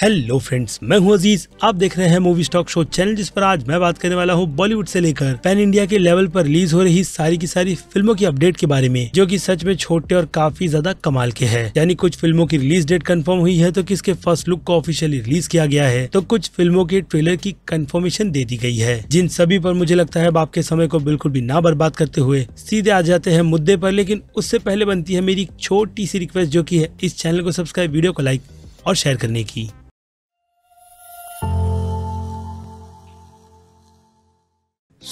hello friends मैं हूं अजीज आप देख रहे हैं मूवी स्टॉक शो चैनल जिस पर आज मैं बात करने वाला हूं बॉलीवुड से लेकर पैन इंडिया के लेवल पर रिलीज हो रही सारी की सारी फिल्मों की अपडेट के बारे में जो कि सच में छोटे और काफी ज्यादा कमाल के हैं यानी कुछ फिल्मों की रिलीज डेट कंफर्म हुई है तो किसके फर्स्ट लुक को ऑफिशियली रिलीज किया गया है तो कुछ फिल्मों के ट्रेलर की कन्फर्मेशन दे दी गई है जिन सभी पर मुझे लगता है अब आपके समय को बिल्कुल भी ना बर्बाद करते हुए सीधे आ जाते हैं मुद्दे पर लेकिन उससे पहले बनती है मेरी छोटी सी रिक्वेस्ट जो की है इस चैनल को सब्सक्राइब वीडियो को लाइक और शेयर करने की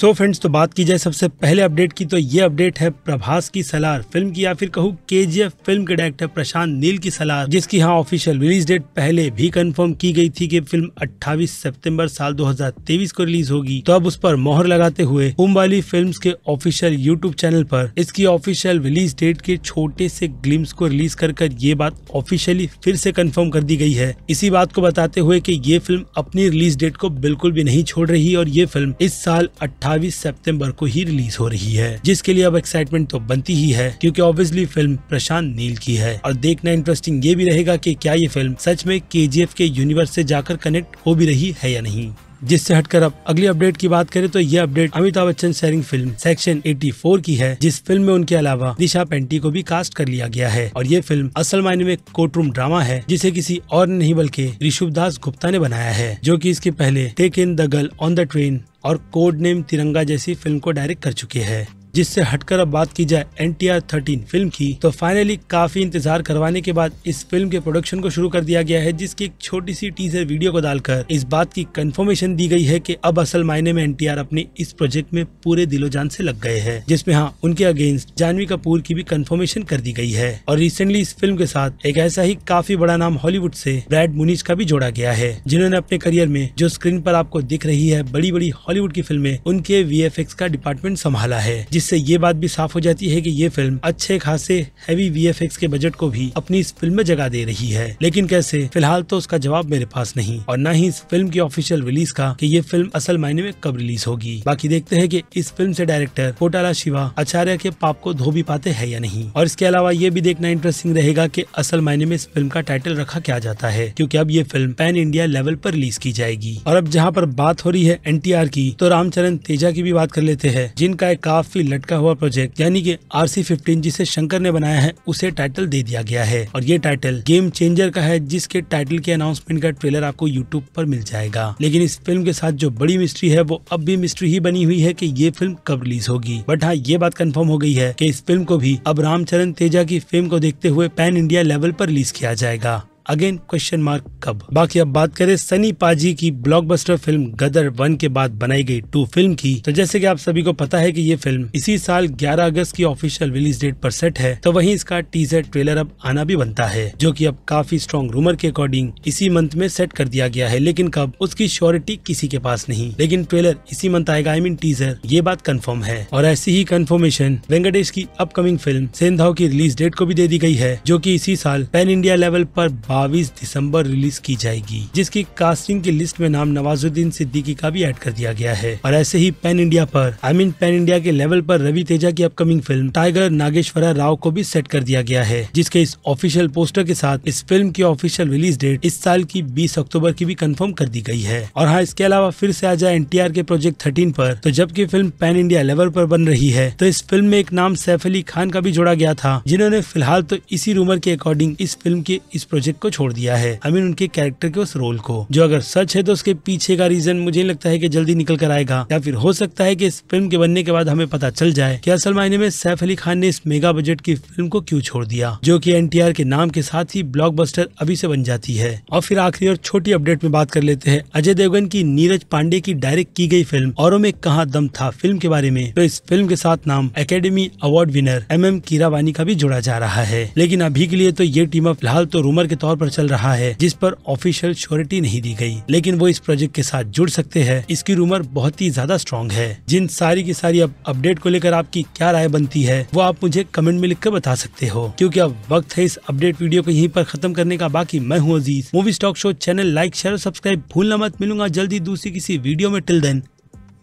सो so फ्रेंड्स तो बात की जाए सबसे पहले अपडेट की तो ये अपडेट है प्रभास की सलार फिल्म की या फिर कहूँ के फिल्म के डायरेक्टर प्रशांत नील की सलार जिसकी हाँ ऑफिशियल रिलीज डेट पहले भी कंफर्म की गई थी कि फिल्म 28 सितंबर साल 2023 को रिलीज होगी तो अब उस पर मोहर लगाते हुए उम्बाली फिल्म के ऑफिशियल यूट्यूब चैनल पर इसकी ऑफिशियल रिलीज डेट के छोटे से ग्लिम्स को रिलीज कर कर ये बात ऑफिशियली फिर से कन्फर्म कर दी गई है इसी बात को बताते हुए की ये फिल्म अपनी रिलीज डेट को बिल्कुल भी नहीं छोड़ रही और ये फिल्म इस साल अट्ठा 28 सितंबर को ही रिलीज हो रही है जिसके लिए अब एक्साइटमेंट तो बनती ही है क्योंकि ऑब्वियसली फिल्म प्रशांत नील की है और देखना इंटरेस्टिंग ये भी रहेगा कि क्या ये फिल्म सच में के के यूनिवर्स से जाकर कनेक्ट हो भी रही है या नहीं जिससे हटकर अब अगली अपडेट की बात करें तो यह update Amitabh Bachchan sharing film section 84 की है जिस फिल्म में उनके अलावा दिशा पेंटी को भी कास्ट कर लिया गया है और ये फिल्म असल मायने में कोर्टरूम ड्रामा है जिसे किसी और नहीं बल्कि ऋषभ दास गुप्ता ने बनाया है जो की इसके पहले Taken the girl on the train और कोड नेम तिरंगा जैसी फिल्म को डायरेक्ट कर चुके हैं जिससे हटकर अब बात की जाए N T R thirteen film की तो फाइनली काफी इंतजार करवाने के बाद इस फिल्म के प्रोडक्शन को शुरू कर दिया गया है जिसकी एक छोटी सी टीजर वीडियो को डालकर इस बात की कंफर्मेशन दी गई है कि अब असल मायने में एन टी आर अपने इस प्रोजेक्ट में पूरे दिलो जान से लग गए हैं जिसमें हाँ उनके अगेंस्ट जानवी कपूर की भी कंफर्मेशन कर दी गई है और रिसेंटली इस फिल्म के साथ एक ऐसा ही काफी बड़ा नाम हॉलीवुड से ब्रैड मुनीज का भी जोड़ा गया है जिन्होंने अपने करियर में जो स्क्रीन पर आपको दिख रही है बड़ी बड़ी हॉलीवुड की फिल्में उनके वी का डिपार्टमेंट संभाला है जिससे ये बात भी साफ हो जाती है कि ये फिल्म अच्छे खासे हैवी वीएफएक्स के बजट को भी अपनी इस फिल्म में जगह दे रही है लेकिन कैसे फिलहाल तो उसका जवाब मेरे पास नहीं और न ही इस फिल्म की ऑफिशियल रिलीज का की ये फिल्म असल मायने में कब रिलीज होगी बाकी देखते है की इस फिल्म ऐसी डायरेक्टर कोटाला शिवा आचार्य के पाप को धो भी पाते है या नहीं और इसके अलावा ये भी देखना इंटरेस्टिंग रहेगा की असल मायने में इस फिल्म का टाइटल रखा क्या जाता है क्यूँकी अब ये फिल्म पैन इंडिया लेवल आरोप रिलीज की जाएगी और अब जहाँ पर बात हो रही है एन की तो रामचरण तेजा की भी बात कर लेते हैं जिनका एक काफी लटका हुआ प्रोजेक्ट यानी कि आर सी फिफ्टीन जिसे शंकर ने बनाया है उसे टाइटल दे दिया गया है और ये टाइटल गेम चेंजर का है जिसके टाइटल के अनाउंसमेंट का ट्रेलर आपको यूट्यूब पर मिल जाएगा लेकिन इस फिल्म के साथ जो बड़ी मिस्ट्री है वो अब भी मिस्ट्री ही बनी हुई है की ये फिल्म कब रिलीज होगी बट हाँ ये बात कन्फर्म हो गई है की इस फिल्म को भी अब रामचरण तेजा की फिल्म को देखते हुए पैन इंडिया लेवल पर रिलीज किया जाएगा अगेन क्वेश्चन मार्क कब बाकी अब बात करें सनी पाजी की ब्लॉकबस्टर फिल्म गदर वन के बाद बनाई गई टू फिल्म की तो जैसे कि आप सभी को पता है कि ये फिल्म इसी साल 11 अगस्त की ऑफिशियल रिलीज डेट पर सेट है तो वहीं इसका टीजर ट्रेलर अब आना भी बनता है जो की अब काफी स्ट्रॉन्ग रूमर के अकॉर्डिंग इसी मंथ में सेट कर दिया गया है लेकिन कब उसकी श्योरिटी किसी के पास नहीं लेकिन ट्रेलर इसी मंथ आएगा आई मीन टीजर ये बात कंफर्म है और ऐसी ही कंफर्मेशन वेंकटेश की अपकमिंग फिल्म सेंधाव की रिलीज डेट को भी दे दी गई है जो की इसी साल पैन इंडिया लेवल आरोप बाईस दिसंबर रिलीज की जाएगी जिसकी कास्टिंग की लिस्ट में नाम नवाजुद्दीन सिद्दीकी का भी ऐड कर दिया गया है और ऐसे ही पैन इंडिया पर आई मीन पैन इंडिया के लेवल पर रवि तेजा की upcoming film Tiger Nageswara Rao को भी सेट कर दिया गया है जिसके इस ऑफिशियल पोस्टर के साथ इस फिल्म की ऑफिशियल रिलीज डेट इस साल की बीस अक्टूबर की भी कन्फर्म कर दी गई है और हाँ इसके अलावा फिर से आ जाए एन के प्रोजेक्ट थर्टीन पर तो जबकि फिल्म पैन इंडिया लेवल पर बन रही है तो इस फिल्म में एक नाम सैफ अली खान का भी जोड़ा गया था जिन्होंने फिलहाल तो इसी रूमर के अकॉर्डिंग इस फिल्म के इस प्रोजेक्ट को छोड़ दिया है आई मीन उनके कैरेक्टर के उस रोल को जो अगर सच है तो उसके पीछे का रीजन मुझे लगता है की जल्दी निकल कर आएगा या फिर हो सकता है की इस फिल्म के बनने के बाद हमें पता चल जाए की असल मायने में सैफ अली खान ने इस मेगा बजट की फिल्म को क्यूँ छोड़ दिया जो की एन के नाम के साथ ही ब्लॉक अभी से बन जाती है और फिर आखिरी और छोटी अपडेट में बात कर लेते हैं अजय देवगन की नीरज पांडे की डायरेक्ट की गई फिल्म औरों में कहा दम था फिल्म के बारे में तो इस फिल्म के साथ नाम academy award winner M M Keeravani का भी जोड़ा जा रहा है लेकिन अभी के लिए तो ये टीम फिलहाल तो रूमर के तौर तौर पर चल रहा है जिस पर ऑफिशियल श्योरिटी नहीं दी गई लेकिन वो इस प्रोजेक्ट के साथ जुड़ सकते हैं इसकी रूमर बहुत ही ज्यादा स्ट्रॉन्ग है जिन सारी की सारी अब अपडेट को लेकर आपकी क्या राय बनती है वो आप मुझे कमेंट में लिख कर बता सकते हो क्यूँकी अब वक्त है इस अपडेट वीडियो को यहीं पर खत्म करने का बाकी मैं हूँ Aziz movie stock show channel like share और सब्सक्राइब भूलना मत मिलूंगा जल्दी दूसरी किसी वीडियो में टिल देन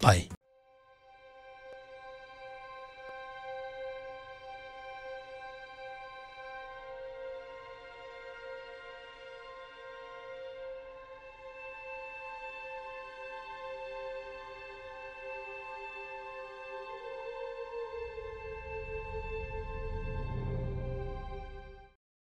बाय